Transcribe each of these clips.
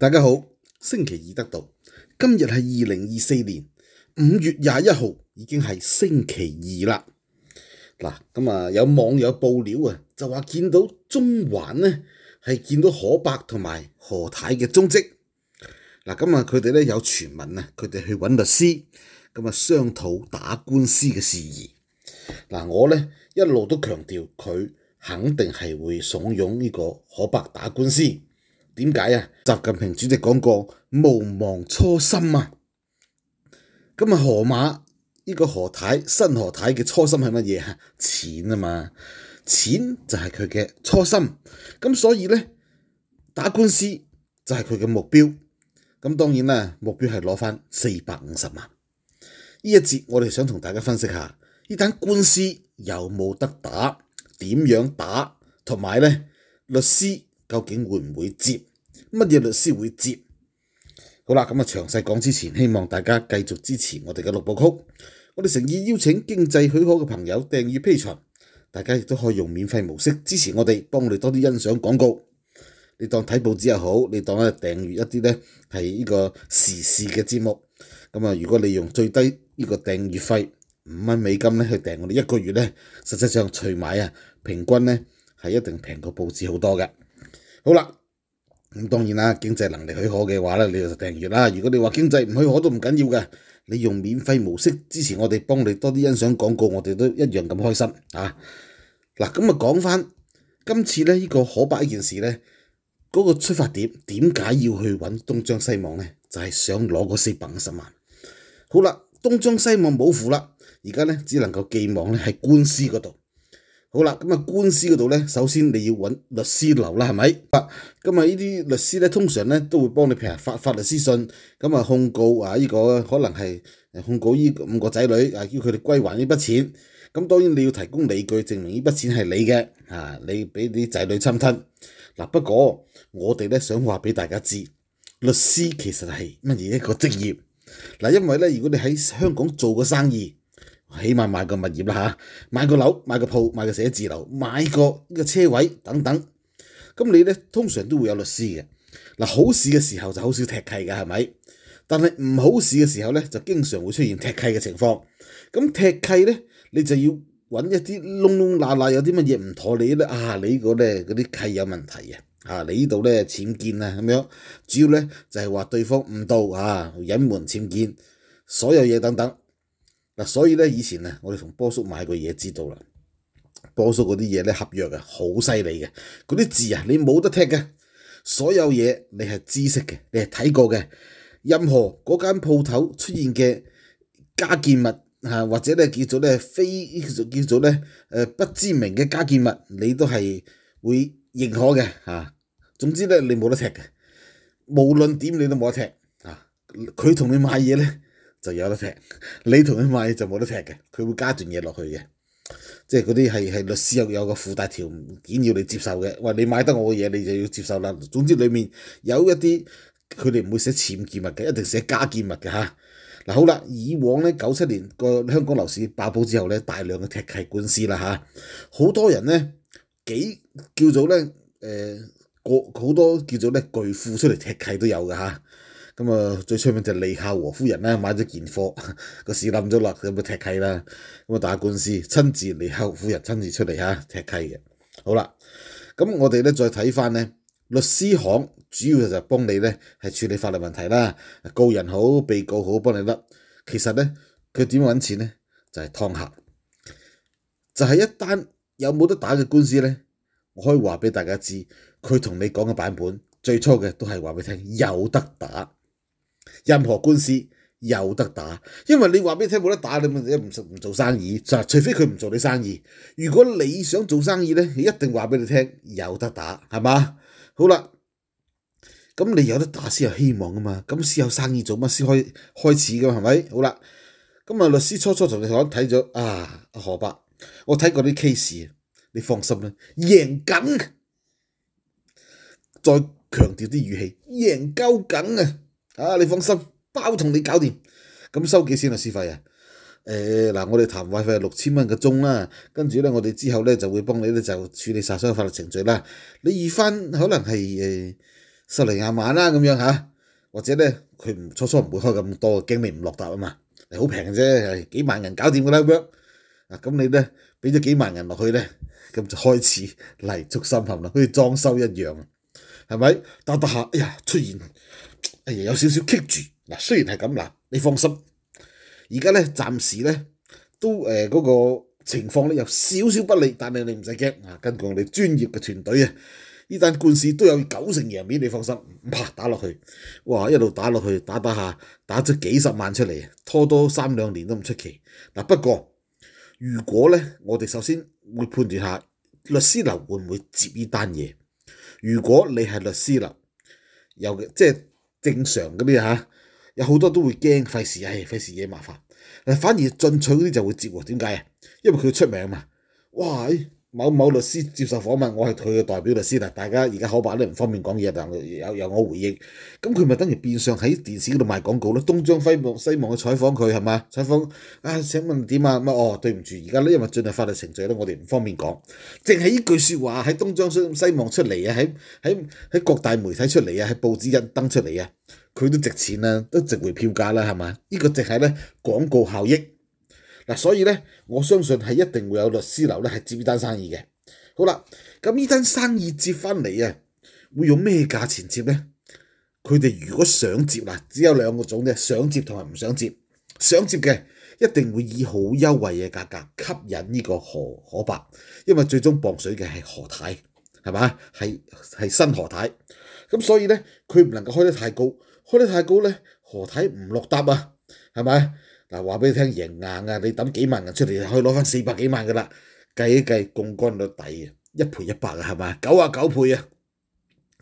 大家好，星期二得到，今日系二零二四年五月廿一号，已经系星期二啦。嗱，咁啊，有网友爆料啊，就话见到中环呢，系见到何伯同埋何太嘅踪迹。嗱，今日佢哋咧有传闻啊，佢哋去揾律师，咁啊商讨打官司嘅事宜。嗱，我咧一路都强调，佢肯定系会怂恿呢个何伯打官司。点解啊？习近平主席讲过，勿忘初心啊！咁啊，河马呢个河太新河太嘅初心系乜嘢啊？钱啊嘛，钱就系佢嘅初心。咁所以咧，打官司就系佢嘅目标。咁当然啦，目标系攞翻四百五十万。呢一节我哋想同大家分析下，呢单官司有冇得打？点样打？同埋咧，律师究竟会唔会接？乜嘢律师会接？好啦，咁啊，详细讲之前，希望大家继续支持我哋嘅录播曲。我哋诚意邀请经济许可嘅朋友订阅 P 寻，大家亦都可以用免费模式支持我哋，帮我哋多啲欣赏广告。你当睇报纸又好，你当喺度订阅一啲咧系呢个时事嘅节目。咁啊，如果你用最低呢个订阅费五蚊美金咧去订我哋一个月咧，实际上除埋啊，平均咧系一定平过报纸好多嘅。好啦。咁當然啦，經濟能力許可嘅話咧，你就訂月啦。如果你話經濟唔許可都唔緊要嘅，你用免費模式支持我哋，幫你多啲欣賞廣告，我哋都一樣咁開心啊！嗱，咁啊講翻今次咧呢個可白呢件事咧，嗰個出發點點解要去揾東張西望咧？就係想攞嗰四百五十萬。好啦，東張西望冇符啦，而家咧只能夠寄望咧係官司嗰度。好啦，咁啊，官司嗰度咧，首先你要揾律师楼啦，系咪？啊，咁啊，呢啲律师咧，通常咧都会帮你平发法律私信，咁啊，控告啊，呢个可能系控告呢五个仔女啊，叫佢哋归还呢笔钱。咁当然你要提供理据证明呢笔钱系你嘅，啊，你俾啲仔女侵吞。嗱，不过我哋咧想话俾大家知，律师其实系乜嘢一个职业？嗱，因为咧，如果你喺香港做嘅生意。起碼買個物業啦吓，買個樓、買個鋪、買個寫字樓、買個呢個車位等等。咁你咧通常都會有律師嘅。嗱，好事嘅時候就好少踢契嘅係咪？但係唔好事嘅時候咧就經常會出現踢契嘅情況。咁踢契咧你就要揾一啲窿窿罅罅有啲乜嘢唔妥你咧啊，你个咧嗰啲契有問題啊，你呢度咧僭建啊咁樣。主要咧就係話對方誤導啊隱瞞僭建，所有嘢等等。嗱，所以咧，以前咧，我哋同波叔買過嘢，知道啦。波叔嗰啲嘢咧，合約啊，好犀利嘅。嗰啲字啊，你冇得踢嘅。所有嘢你係知识嘅，你係睇過嘅。任何嗰間鋪頭出現嘅加建物啊，或者咧叫做咧非叫做咧誒不知名嘅加建物，你都係會認可嘅嚇。總之咧，你冇得踢嘅。無論點你都冇得踢啊！佢同你買嘢咧。就有得劈，你同佢買就冇得劈嘅，佢會加段嘢落去嘅，即係嗰啲係係律師有有個附帶條件要你接受嘅。喂，你買得我嘅嘢，你就要接受啦。總之裡面有一啲佢哋唔會寫僭建物嘅，一定寫加建物嘅嚇。嗱好啦，以往咧九七年個香港樓市爆煲之後咧，大量嘅踢契官司啦嚇，好多人咧幾叫做咧誒，個好多叫做咧巨富出嚟踢契都有嘅嚇。咁啊，最出名就利孝和夫人啦，買咗件貨，個事冧咗啦，咁冇踢契啦。咁啊，打官司，親自利孝夫人親自出嚟嚇踢契嘅。好啦，咁我哋咧再睇翻咧，律師行主要就係幫你咧係處理法律問題啦，告人好、被告好，幫你得。其實咧，佢點揾錢咧，就係劏客，就係一單有冇得打嘅官司咧，我可以話俾大家知，佢同你講嘅版本最初嘅都係話俾聽有得打。任何官司有得打，因为你话俾你听冇得打，你咪唔唔做生意，就除非佢唔做你生意。如果你想做生意咧，你一定话俾你听有得打，系嘛？好啦，咁你有得打先有希望噶嘛？咁先有生意做，乜先开开始噶？系咪？好啦，咁啊律师初初同你讲睇咗啊，阿何伯，我睇过啲 case，你放心啦，赢紧，再强调啲语气，赢够紧啊！啊！你放心，包同你搞掂。咁收几钱啊？事费啊？诶，嗱，我哋谈话费系六千蚊个钟啦。跟住咧，我哋之后咧就会帮你咧就处理晒所有法律程序啦。你预翻可能系诶十零廿万啦咁样吓，或者咧佢唔初初唔会开咁多，惊你唔落答啊嘛。系好平嘅啫，系几万人搞掂噶啦咁样。啊，咁你咧俾咗几万人落去咧，咁就开始泥足深陷啦，好似装修一样，系咪？搭打下，哎呀，出现。呀，有少少棘住嗱，虽然系咁嗱，你放心，而家咧暂时咧都诶嗰个情况咧有少少不利，但系你唔使惊啊，根据我哋专业嘅团队啊，呢单官司都有九成赢面，你放心，唔怕打落去，哇，一路打落去打打下，打咗几十万出嚟，拖多三两年都唔出奇。嗱，不过如果咧，我哋首先会判断下律师楼会唔会接呢单嘢？如果你系律师楼，有即系。正常嗰啲嚇，有好多都會驚，費事唉，費事惹麻煩。反而進取嗰啲就會接喎，點解啊？因為佢出名嘛。哇！某某律師接受訪問，我係佢嘅代表律師啦。大家而家口把都唔方便講嘢，但由由我回應。咁佢咪等然變相喺電視嗰度賣廣告咯。東張西望去採訪佢係嘛？採訪啊，請問點啊？乜哦，對唔住，而家咧因為進入法律程序咧，我哋唔方便講。淨係依句説話喺東張西西望出嚟啊，喺喺喺各大媒體出嚟啊，喺報紙一登出嚟啊，佢都值錢啦，都值回票價啦，係嘛？依個淨係咧廣告效益。嗱，所以咧，我相信係一定會有律師樓咧，係接呢單生意嘅。好啦，咁呢單生意接翻嚟啊，會用咩價錢接咧？佢哋如果想接嗱，只有兩個種咧，想接同埋唔想接。想接嘅一定會以好優惠嘅價格吸引呢個何可伯，因為最終傍水嘅係何太，係嘛？係係新何太。咁所以咧，佢唔能夠開得太高，開得太高咧，何太唔落搭啊，係咪？嗱，話俾你聽，贏硬啊！你抌幾萬銀出嚟，可以攞翻四百幾萬噶啦，計一計，共幹到底啊，一倍一百啊，係嘛？九啊九倍啊，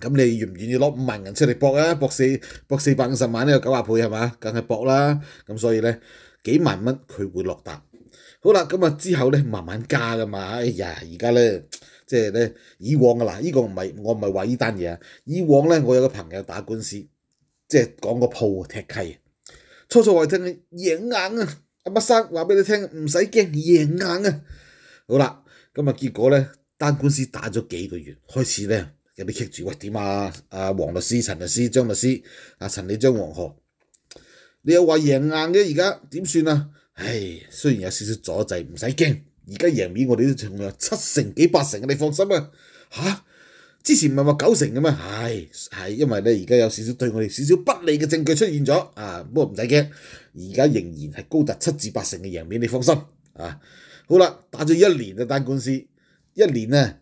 咁你愿唔願意攞五萬银出嚟搏啊？搏四，搏四百五十萬呢个九啊倍係嘛？梗係搏啦，咁所以咧，幾萬蚊佢會落達。好啦，咁啊之後咧，慢慢加噶嘛。哎呀，而家咧，即係咧，以往噶啦，呢個唔係我唔係话呢單嘢。以往咧，我有個朋友打官司，即係講個鋪踢契。初初話聽你贏硬啊，阿乜生話俾你聽唔使驚贏硬啊。好啦，咁啊結果咧，單官司打咗幾個月，開始咧有啲棘住。喂點啊？阿黃律師、陳律師、張律師，阿陳李張黃河，你又話贏硬嘅，而家點算啊？唉，雖然有少少阻滯，唔使驚。而家贏面我哋都仲有七成幾八成，你放心啊。嚇！之前唔係話九成嘅咩？唉，係因為咧而家有少少對我哋少少不利嘅證據出現咗啊！不過唔使驚，而家仍然係高達七至八成嘅贏面，你放心啊！好啦，打咗一年嘅單官司，一年呢？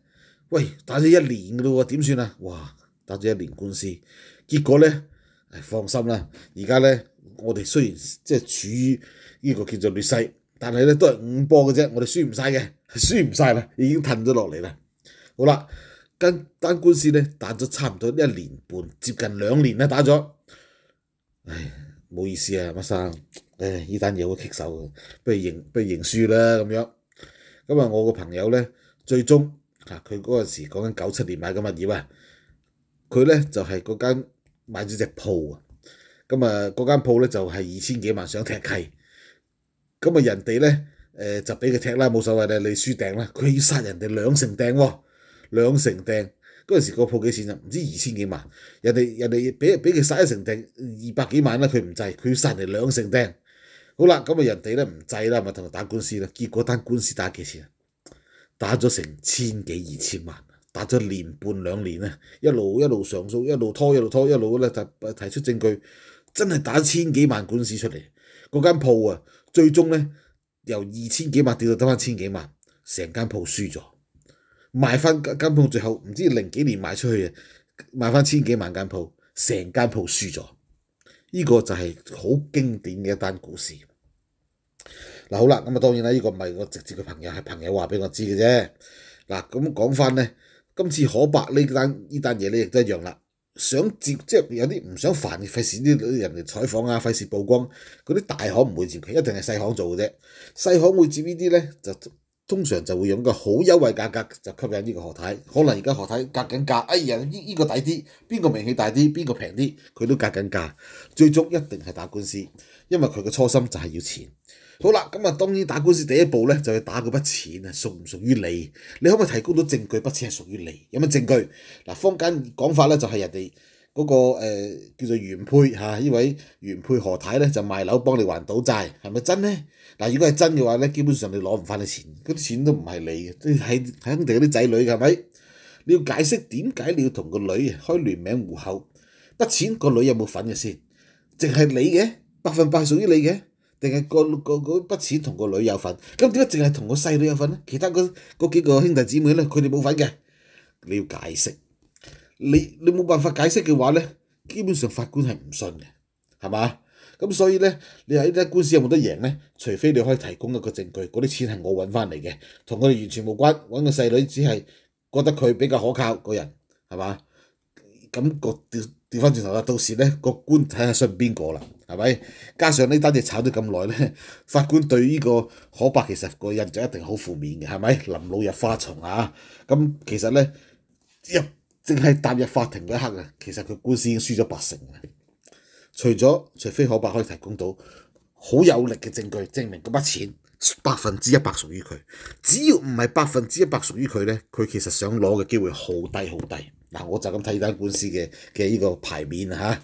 喂，打咗一年嘅咯喎，點算啊？哇，打咗一年官司，結果咧，唉，放心啦，而家咧，我哋雖然即係處於呢個叫做劣勢，但係咧都係五波嘅啫，我哋輸唔晒嘅，輸唔晒啦，已經騰咗落嚟啦，好啦。跟單官司咧打咗差唔多一年半，接近兩年啦打咗，唉冇意思啊，乜生，唉呢單嘢好棘手，不如认不如认輸啦咁樣。咁啊我個朋友咧最終嚇佢嗰陣時講緊九七年買嘅物业啊，佢咧就係嗰間買咗只鋪啊，咁啊嗰間鋪咧就係二千幾萬想踢契，咁啊人哋咧诶就俾佢踢啦，冇所謂啦，你輸訂啦，佢要殺人哋兩成訂喎。兩成掟。嗰陣時，個鋪幾錢唔知二千幾萬。人哋人哋俾俾佢殺一成掟二百幾萬啦，佢唔制，佢殺嚟兩成掟。好啦，咁啊，人哋咧唔制啦，咪同佢打官司啦。結果單官司打幾錢啊？打咗成千幾二千萬，打咗年半兩年啊，一路一路上訴，一路拖一路拖，一路咧提提出證據，真係打千幾萬官司出嚟。嗰間鋪啊，最終咧由二千幾萬跌到得翻千幾萬，成間鋪輸咗。賣翻間鋪，最後唔知零幾年賣出去啊！賣翻千幾萬間鋪，成間鋪輸咗，呢個就係好經典嘅一單股市。嗱好啦，咁啊當然啦，呢個唔係我直接嘅朋友，係朋友話俾我知嘅啫。嗱咁講翻咧，今次可白呢單呢單嘢咧亦都一樣啦。想接即係有啲唔想煩，費事啲人哋採訪啊，費事曝光。嗰啲大行唔會接一定係細行做嘅啫。細行會接呢啲咧就。通常就會用個好優惠價格就吸引呢個學太，可能而家學太格緊價，哎呀呢呢個抵啲，邊個名氣大啲，邊個平啲，佢都格緊價，最終一定係打官司，因為佢個初心就係要錢。好啦，咁啊當然打官司第一步咧，就要打嗰筆錢啊屬唔屬於你？你可唔可以提供到證據？筆錢係屬於你有咩證據？嗱坊間講法咧就係人哋。嗰個叫做原配嚇，依位原配何太咧就賣樓幫你還賭債，係咪真咧？嗱，如果係真嘅話咧，基本上你攞唔翻你錢，嗰啲錢都唔係你嘅，都係肯定嗰啲仔女嘅係咪？你要解釋點解你要同個女開聯名户口？筆錢個女有冇份嘅先？淨係你嘅百分百屬於你嘅，定係個個嗰筆錢同個女有份？咁點解淨係同個細女有份咧？其他嗰嗰幾個兄弟姊妹咧，佢哋冇份嘅，你要解釋。你你冇辦法解釋嘅話咧，基本上法官係唔信嘅，係嘛？咁所以咧，你喺呢單官司有冇得贏咧？除非你可以提供一個證據，嗰啲錢係我揾翻嚟嘅，同佢哋完全冇關，揾個細女只係覺得佢比較可靠個人，係嘛？咁個調調翻轉頭啦，到時咧個官睇下信邊個啦，係咪？加上呢單嘢炒咗咁耐咧，法官對呢個可伯其實個印象一定好負面嘅，係咪？林老入花叢啊，咁其實咧正係踏入法庭嗰一刻啊，其實佢官司已經輸咗八成啦。除咗除非可伯可以提供到好有力嘅證據證明嗰筆錢百分之一百屬於佢，只要唔係百分之一百屬於佢咧，佢其實想攞嘅機會好低好低。嗱，我就咁睇睇官司嘅嘅呢個牌面嚇。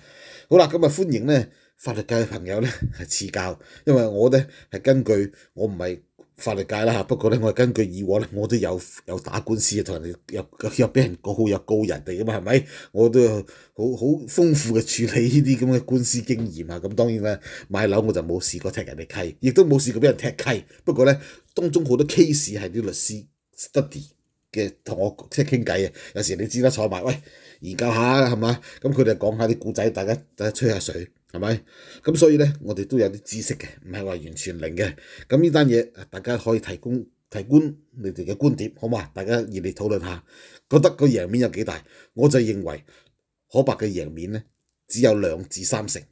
好啦，咁啊歡迎咧法律界嘅朋友咧係指教，因為我咧係根據我唔係。法律界啦不過咧，我根據以往咧，我都有有打官司，同人哋有有俾人告，有告人哋噶嘛，係咪？我都有好好豐富嘅處理呢啲咁嘅官司經驗啊！咁當然啦，買樓我就冇試過踢人哋契，亦都冇試過俾人踢契。不過咧，當中好多 case 係啲律師 study 嘅，同我即係傾偈啊。有時你知啦，坐埋，喂，研究下係嘛？咁佢哋講下啲故仔，大家大家吹下水。係咪？咁所以咧，我哋都有啲知識嘅，唔係話完全零嘅。咁呢單嘢，大家可以提供提觀你哋嘅觀點，好嘛？大家熱烈討論下，覺得個贏面有幾大？我就認為可白嘅贏面咧，只有兩至三成。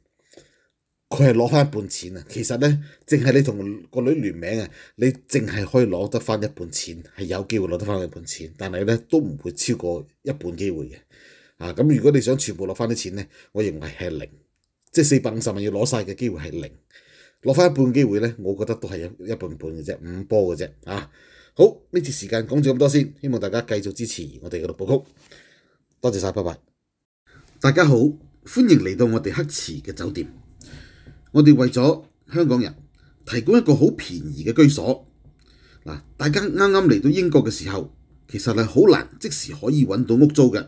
佢係攞翻一半錢啊！其實呢，淨係你同個女聯名啊，你淨係可以攞得翻一半錢，係有機會攞得翻一半錢，但係呢都唔會超過一半機會嘅。啊，咁如果你想全部攞翻啲錢呢，我認為係零。即係四百五十萬要攞晒嘅機會係零，攞翻一半機會咧，我覺得都係一半半嘅啫，五波嘅啫。啊，好呢次時間講住咁多先，希望大家繼續支持我哋嘅六播曲，多謝晒，拜拜。大家好，歡迎嚟到我哋黑池嘅酒店。我哋為咗香港人提供一個好便宜嘅居所。嗱，大家啱啱嚟到英國嘅時候，其實係好難即時可以揾到屋租嘅。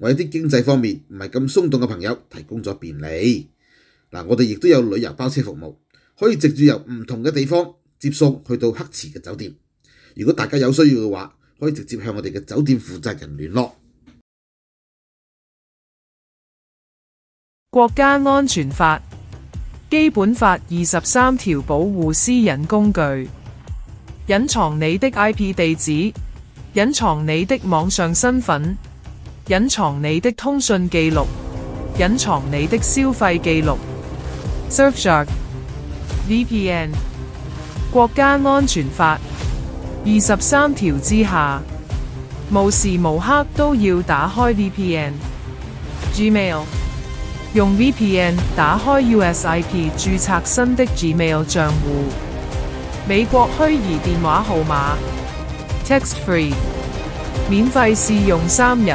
为啲经济方面唔系咁松动嘅朋友提供咗便利。嗱，我哋亦都有旅游包车服务，可以直接由唔同嘅地方接送去到黑池嘅酒店。如果大家有需要嘅话，可以直接向我哋嘅酒店负责人联络。国家安全法基本法二十三条保护私隐工具，隐藏你的 I P 地址，隐藏你的网上身份。隐藏你的通讯记录，隐藏你的消费记录。s u r h a r n VPN 国家安全法二十三条之下，无时无刻都要打开 VPN。Gmail 用 VPN 打开 USIP 注册新的 Gmail 账户。美国虚拟电话号码 TextFree 免费试用三日。